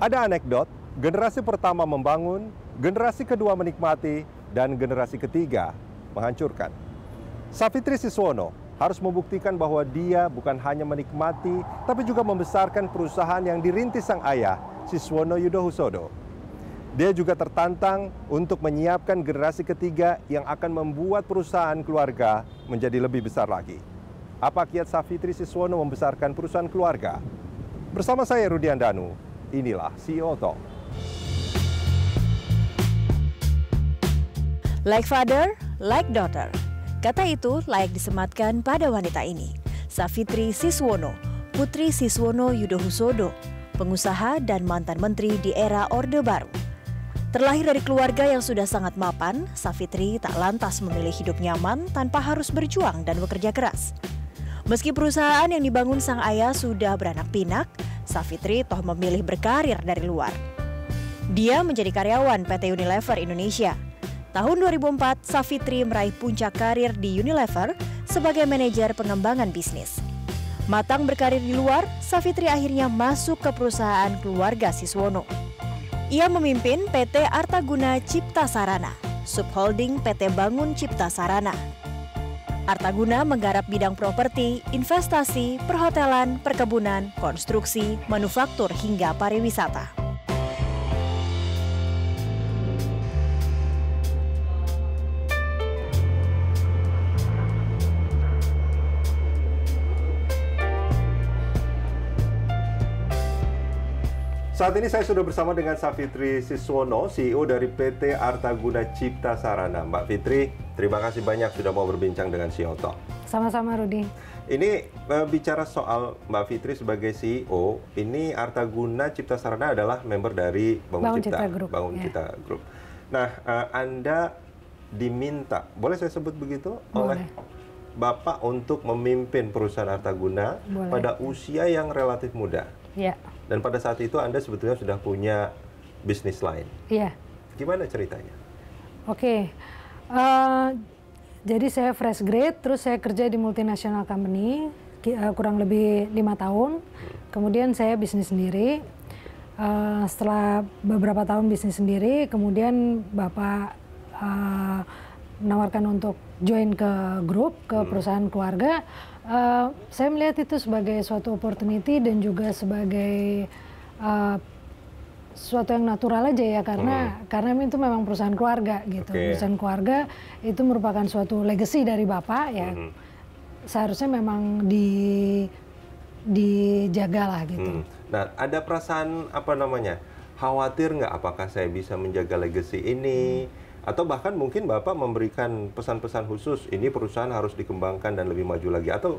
Ada anekdot, generasi pertama membangun, generasi kedua menikmati, dan generasi ketiga menghancurkan. Safitri Siswono harus membuktikan bahwa dia bukan hanya menikmati, tapi juga membesarkan perusahaan yang dirintis sang ayah, Siswono Yudo Husodo. Dia juga tertantang untuk menyiapkan generasi ketiga yang akan membuat perusahaan keluarga menjadi lebih besar lagi. Apa kiat Safitri Siswono membesarkan perusahaan keluarga? Bersama saya Rudian Danu, Inilah CEO Talk. Like father, like daughter. Kata itu layak disematkan pada wanita ini. Safitri Siswono, putri Siswono Yudohusodo, pengusaha dan mantan menteri di era Orde Baru. Terlahir dari keluarga yang sudah sangat mapan, Safitri tak lantas memilih hidup nyaman tanpa harus berjuang dan bekerja keras. Meski perusahaan yang dibangun sang ayah sudah beranak pinak, Safitri toh memilih berkarir dari luar. Dia menjadi karyawan PT Unilever Indonesia. Tahun 2004, Safitri meraih puncak karir di Unilever sebagai manajer pengembangan bisnis. Matang berkarir di luar, Safitri akhirnya masuk ke perusahaan keluarga Siswono. Ia memimpin PT Artaguna Cipta Sarana, subholding PT Bangun Cipta Sarana. Artaguna menggarap bidang properti, investasi, perhotelan, perkebunan, konstruksi, manufaktur hingga pariwisata. Saat ini saya sudah bersama dengan Savitri Siswono, CEO dari PT Artaguna Cipta Sarana. Mbak Fitri, terima kasih banyak sudah mau berbincang dengan si e Talk. Sama-sama Rudi. Ini e, bicara soal Mbak Fitri sebagai CEO, ini Artaguna Cipta Sarana adalah member dari Bangun, Bangun Cipta, Cipta Group. Bangun yeah. Cipta Group. Nah, e, Anda diminta, boleh saya sebut begitu? Boleh. Oleh Bapak untuk memimpin perusahaan Artaguna Boleh. pada usia yang relatif muda Yeah. Dan pada saat itu Anda sebetulnya sudah punya bisnis lain. Iya. Gimana ceritanya? Oke. Okay. Uh, eh, jadi saya fresh grade, terus saya kerja di multinational company eh, kurang lebih lima tahun. Hmm. Kemudian saya bisnis sendiri. Uh, setelah beberapa tahun bisnis sendiri, kemudian bapak uh, menawarkan untuk join ke grup ke hmm. perusahaan keluarga Eh, saya melihat itu sebagai suatu opportunity dan juga sebagai uh, suatu yang natural aja ya karena hmm. karena itu memang perusahaan keluarga gitu. Okay. Perusahaan keluarga itu merupakan suatu legacy dari bapak ya. Hmm. Seharusnya memang di dijaga lah gitu. Hmm. Nah, ada perasaan apa namanya? Khawatir nggak apakah saya bisa menjaga legacy ini? Hmm atau bahkan mungkin Bapak memberikan pesan-pesan khusus ini perusahaan harus dikembangkan dan lebih maju lagi atau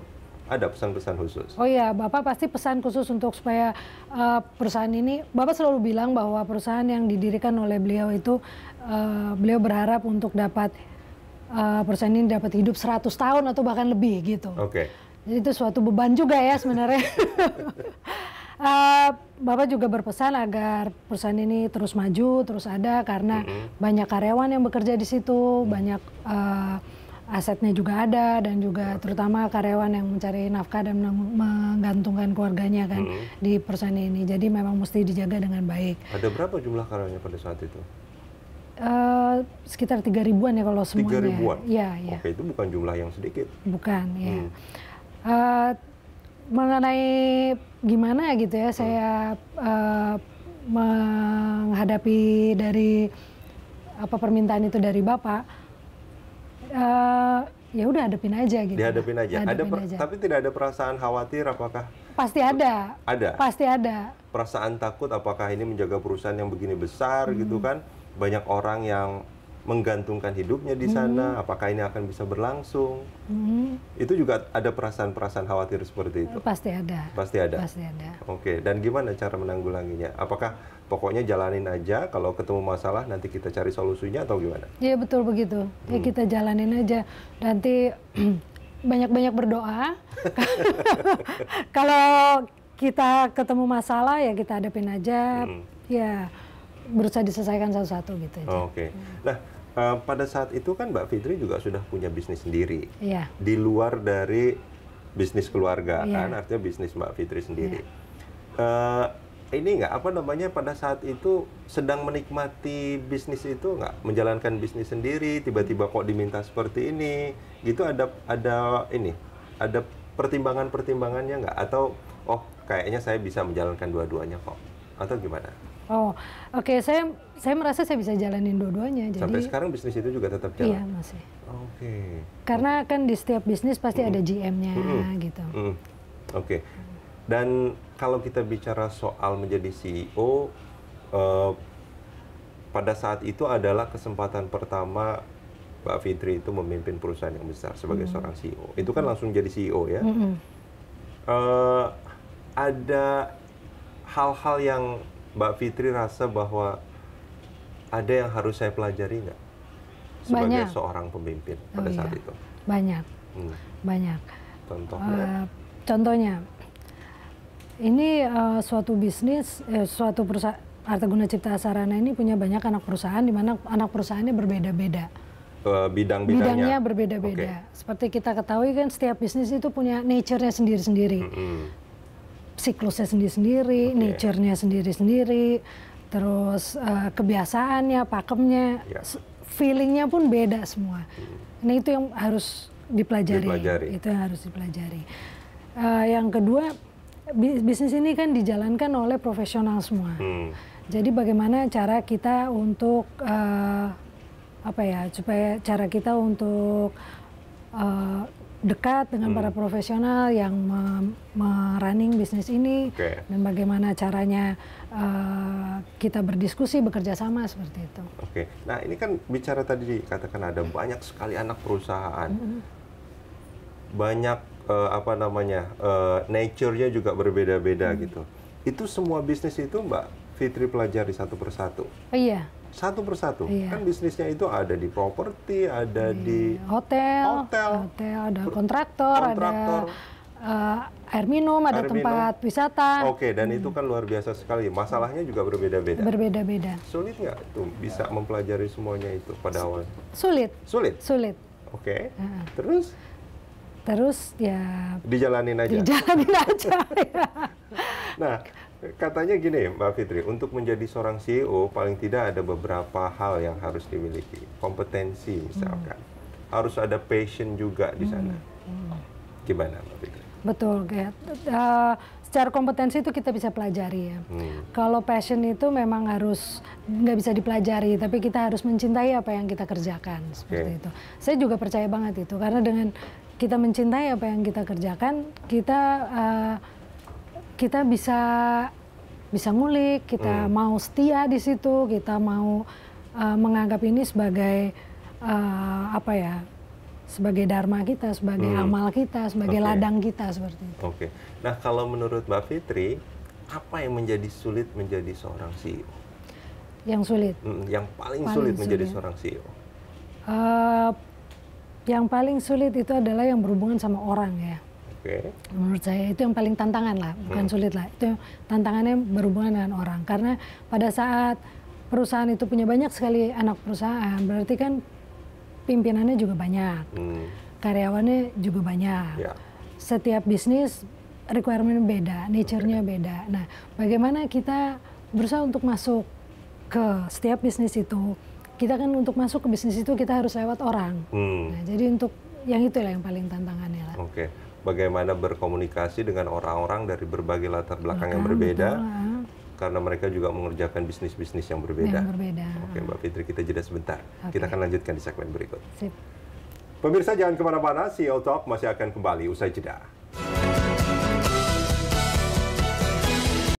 ada pesan-pesan khusus? Oh iya, Bapak pasti pesan khusus untuk supaya uh, perusahaan ini, Bapak selalu bilang bahwa perusahaan yang didirikan oleh beliau itu, uh, beliau berharap untuk dapat uh, perusahaan ini dapat hidup 100 tahun atau bahkan lebih gitu. Oke. Okay. Jadi itu suatu beban juga ya sebenarnya. uh, Bapak juga berpesan agar perusahaan ini terus maju, terus ada karena mm -hmm. banyak karyawan yang bekerja di situ, mm banyak uh, asetnya juga ada dan juga mm. terutama karyawan yang mencari nafkah dan menggantungkan keluarganya kan mm -hmm. di perusahaan ini. Jadi memang mesti dijaga dengan baik. Ada berapa jumlah karyawannya pada saat itu? Uh, sekitar tiga ribuan ya kalau semuanya. Tiga ribuan. Ya, ya. Oke, itu bukan jumlah yang sedikit. Bukan, ya. Mm. Uh, mengenai gimana gitu ya saya uh, menghadapi dari apa permintaan itu dari bapak uh, ya udah hadapin aja gitu dihadapin aja hadapin ada aja. tapi tidak ada perasaan khawatir apakah pasti ada ada pasti ada perasaan takut apakah ini menjaga perusahaan yang begini besar hmm. gitu kan banyak orang yang menggantungkan hidupnya di sana, hmm. apakah ini akan bisa berlangsung? Hmm. Itu juga ada perasaan-perasaan khawatir seperti itu. Pasti ada. Pasti ada. Pasti ada. Oke, dan gimana cara menanggulanginya? Apakah pokoknya jalanin aja kalau ketemu masalah nanti kita cari solusinya atau gimana? Iya, betul begitu. Ya hmm. kita jalanin aja. Nanti banyak-banyak berdoa. kalau kita ketemu masalah ya kita hadapin aja. Hmm. Ya berusaha diselesaikan satu-satu gitu. Oh, Oke. Okay. Nah, uh, pada saat itu kan Mbak Fitri juga sudah punya bisnis sendiri. Iya. Yeah. Di luar dari bisnis keluarga yeah. kan, artinya bisnis Mbak Fitri sendiri. Yeah. Iya. Uh, ini nggak apa namanya pada saat itu sedang menikmati bisnis itu nggak menjalankan bisnis sendiri tiba-tiba kok diminta seperti ini gitu ada ada ini ada pertimbangan pertimbangannya nggak atau oh kayaknya saya bisa menjalankan dua-duanya kok atau gimana? Oh, oke okay. saya saya merasa saya bisa jalanin dua-duanya. Sampai sekarang bisnis itu juga tetap jalan. Iya masih. Oke. Okay. Karena kan di setiap bisnis pasti mm. ada GM-nya mm. gitu. Mm. Oke. Okay. Dan kalau kita bicara soal menjadi CEO, uh, eh, pada saat itu adalah kesempatan pertama Mbak Fitri itu memimpin perusahaan yang besar sebagai hmm. seorang CEO. Itu kan langsung jadi CEO ya. Hmm. Uh, ada hal-hal yang Mbak Fitri rasa bahwa ada yang harus saya pelajari nggak sebagai banyak. seorang pemimpin oh pada oh, saat iya. itu? Banyak, hmm. banyak. Contohnya? Uh, contohnya, ini uh, suatu bisnis, eh, suatu perusahaan Guna Cipta Sarana ini punya banyak anak perusahaan di mana anak perusahaannya berbeda-beda. Eh, bidang-bidangnya bidangnya berbeda-beda. Okay. Seperti kita ketahui kan setiap bisnis itu punya nature-nya sendiri-sendiri. Mm -hmm siklusnya sendiri-sendiri, okay. nature-nya sendiri-sendiri, terus uh, kebiasaannya, pakemnya, yeah. Ya. feelingnya pun beda semua. Nah itu yang harus dipelajari. dipelajari. Itu yang harus dipelajari. Uh, yang kedua, bisnis ini kan dijalankan oleh profesional semua. Mm. Jadi bagaimana cara kita untuk uh, apa ya supaya cara kita untuk uh, dekat dengan hmm. para profesional yang merunning bisnis ini okay. dan bagaimana caranya uh, kita berdiskusi bekerja sama seperti itu. Oke, okay. nah ini kan bicara tadi dikatakan ada banyak sekali anak perusahaan, hmm. banyak uh, apa namanya uh, nature-nya juga berbeda-beda hmm. gitu. Itu semua bisnis itu Mbak Fitri pelajari satu persatu. Oh, iya satu persatu. Iya. Kan bisnisnya itu ada di properti, ada iya. di hotel, hotel, hotel, ada kontraktor, kontraktor. ada uh, air minum, ada air tempat minum. wisata. Oke, okay, dan hmm. itu kan luar biasa sekali. Masalahnya juga berbeda-beda. Berbeda-beda. Sulit nggak tuh bisa mempelajari semuanya itu pada awal? Sulit. Sulit. Sulit. Oke. Okay. Uh. Terus? Terus ya. Dijalanin aja. Dijalanin aja. ya. Nah, katanya gini Mbak Fitri, untuk menjadi seorang CEO paling tidak ada beberapa hal yang harus dimiliki. Kompetensi misalkan. Hmm. Harus ada passion juga di hmm, sana. Hmm. Gimana Mbak Fitri? Betul, Gat. Uh, eh, secara kompetensi itu kita bisa pelajari ya. Hmm. Kalau passion itu memang harus nggak bisa dipelajari, tapi kita harus mencintai apa yang kita kerjakan seperti okay. itu. Saya juga percaya banget itu karena dengan kita mencintai apa yang kita kerjakan, kita uh, kita bisa bisa ngulik, kita hmm. mau setia di situ, kita mau uh, menganggap ini sebagai uh, apa ya? sebagai dharma kita, sebagai hmm. amal kita, sebagai okay. ladang kita seperti itu. Oke. Okay. Nah, kalau menurut Mbak Fitri, apa yang menjadi sulit menjadi seorang CEO? Yang sulit. Hmm, yang paling, paling sulit, sulit menjadi seorang CEO. Uh, eh, yang paling sulit itu adalah yang berhubungan sama orang ya. Okay. Menurut saya itu yang paling tantangan lah, bukan hmm. sulit lah. Itu tantangannya berhubungan dengan orang karena pada saat perusahaan itu punya banyak sekali anak perusahaan, berarti kan pimpinannya juga banyak, hmm. karyawannya juga banyak. Yeah. Setiap bisnis requirement beda, nature-nya okay. beda. Nah, bagaimana kita berusaha untuk masuk ke setiap bisnis itu? Kita kan untuk masuk ke bisnis itu kita harus lewat orang. Hmm. Nah, jadi untuk yang itulah yang paling tantangannya lah. Oke. Okay bagaimana berkomunikasi dengan orang-orang dari berbagai latar belakang Maka, yang ah, berbeda karena mereka juga mengerjakan bisnis-bisnis yang berbeda. Yang berbeda. Oke, Mbak Fitri kita jeda sebentar. Okay. Kita akan lanjutkan di segmen berikut. Sip. Pemirsa jangan kemana-mana, CEO Talk masih akan kembali usai jeda.